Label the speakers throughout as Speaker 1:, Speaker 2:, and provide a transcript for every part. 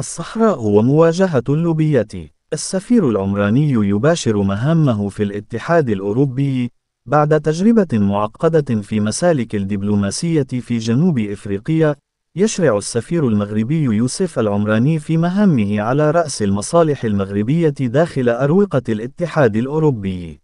Speaker 1: الصحراء ومواجهة اللوبية السفير العمراني يباشر مهامه في الاتحاد الأوروبي بعد تجربة معقدة في مسالك الدبلوماسية في جنوب إفريقيا يشرع السفير المغربي يوسف العمراني في مهامه على رأس المصالح المغربية داخل أروقة الاتحاد الأوروبي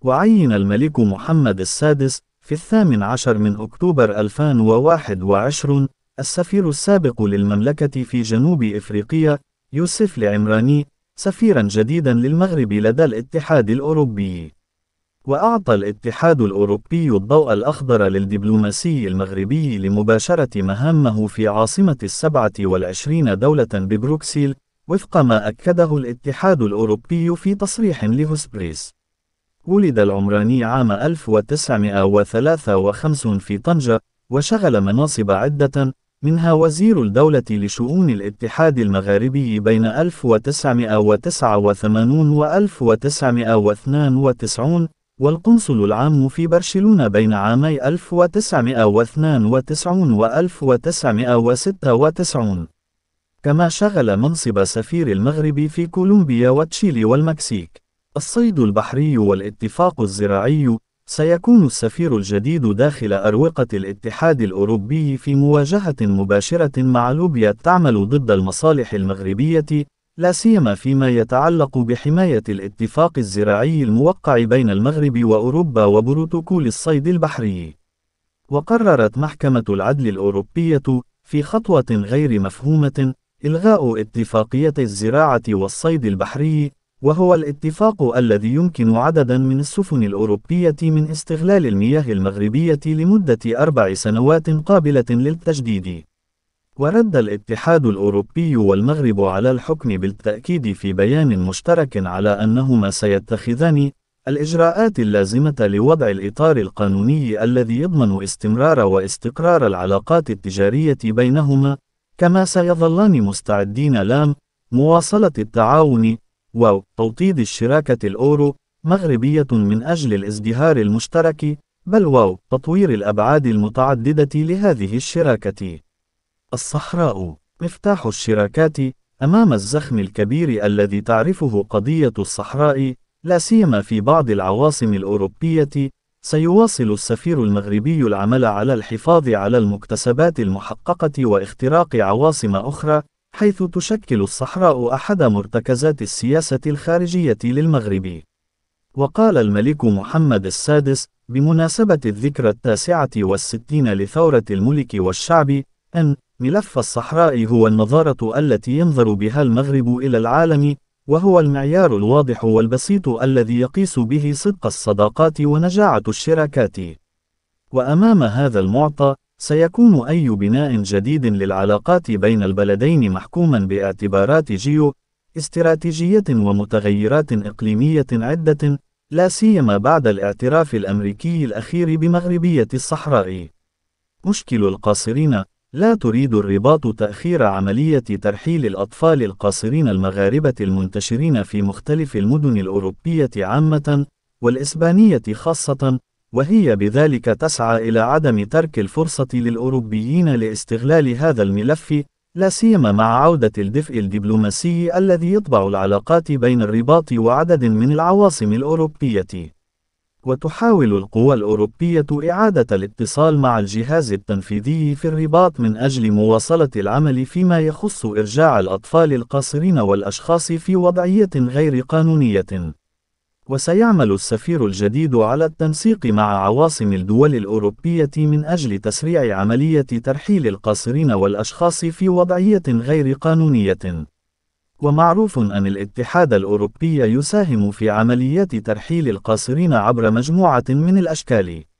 Speaker 1: وعين الملك محمد السادس في الثامن عشر من أكتوبر 2021 السفير السابق للمملكة في جنوب إفريقيا، يوسف العمراني، سفيرا جديدا للمغرب لدى الاتحاد الأوروبي. وأعطى الاتحاد الأوروبي الضوء الأخضر للدبلوماسي المغربي لمباشرة مهامه في عاصمة السبعة والعشرين دولة ببروكسيل وفق ما أكده الاتحاد الأوروبي في تصريح لهوسبريس ولد العمراني عام 1953 في طنجة، وشغل مناصب عدة، منها وزير الدولة لشؤون الاتحاد المغاربي بين 1989 و 1992 والقنصل العام في برشلونة بين عامي 1992 و 1996 كما شغل منصب سفير المغرب في كولومبيا وتشيلي والمكسيك الصيد البحري والاتفاق الزراعي سيكون السفير الجديد داخل أروقة الاتحاد الأوروبي في مواجهة مباشرة مع لوبيا تعمل ضد المصالح المغربية، لا سيما فيما يتعلق بحماية الاتفاق الزراعي الموقع بين المغرب وأوروبا وبروتوكول الصيد البحري. وقررت محكمة العدل الأوروبية، في خطوة غير مفهومة، إلغاء اتفاقية الزراعة والصيد البحري، وهو الاتفاق الذي يمكن عددا من السفن الأوروبية من استغلال المياه المغربية لمدة أربع سنوات قابلة للتجديد. ورد الاتحاد الأوروبي والمغرب على الحكم بالتأكيد في بيان مشترك على أنهما سيتخذان الإجراءات اللازمة لوضع الإطار القانوني الذي يضمن استمرار واستقرار العلاقات التجارية بينهما، كما سيظلان مستعدين لام مواصلة التعاون واو توطيد الشراكة الأورو مغربية من أجل الازدهار المشترك بل واو تطوير الأبعاد المتعددة لهذه الشراكة الصحراء مفتاح الشراكات أمام الزخم الكبير الذي تعرفه قضية الصحراء لا سيما في بعض العواصم الأوروبية سيواصل السفير المغربي العمل على الحفاظ على المكتسبات المحققة واختراق عواصم أخرى حيث تشكل الصحراء أحد مرتكزات السياسة الخارجية للمغرب. وقال الملك محمد السادس بمناسبة الذكرى التاسعة والستين لثورة الملك والشعب أن ملف الصحراء هو النظارة التي ينظر بها المغرب إلى العالم وهو المعيار الواضح والبسيط الذي يقيس به صدق الصداقات ونجاعة الشراكات. وأمام هذا المعطى سيكون أي بناء جديد للعلاقات بين البلدين محكوما باعتبارات جيو استراتيجية ومتغيرات إقليمية عدة لا سيما بعد الاعتراف الأمريكي الأخير بمغربية الصحراء. مشكل القاصرين لا تريد الرباط تأخير عملية ترحيل الأطفال القاصرين المغاربة المنتشرين في مختلف المدن الأوروبية عامة والإسبانية خاصة وهي بذلك تسعى إلى عدم ترك الفرصة للأوروبيين لاستغلال هذا الملف، لا سيما مع عودة الدفء الدبلوماسي الذي يطبع العلاقات بين الرباط وعدد من العواصم الأوروبية. وتحاول القوى الأوروبية إعادة الاتصال مع الجهاز التنفيذي في الرباط من أجل مواصلة العمل فيما يخص إرجاع الأطفال القاصرين والأشخاص في وضعية غير قانونية. وسيعمل السفير الجديد على التنسيق مع عواصم الدول الأوروبية من أجل تسريع عملية ترحيل القاصرين والأشخاص في وضعية غير قانونية. ومعروف أن الاتحاد الأوروبي يساهم في عمليات ترحيل القاصرين عبر مجموعة من الأشكال.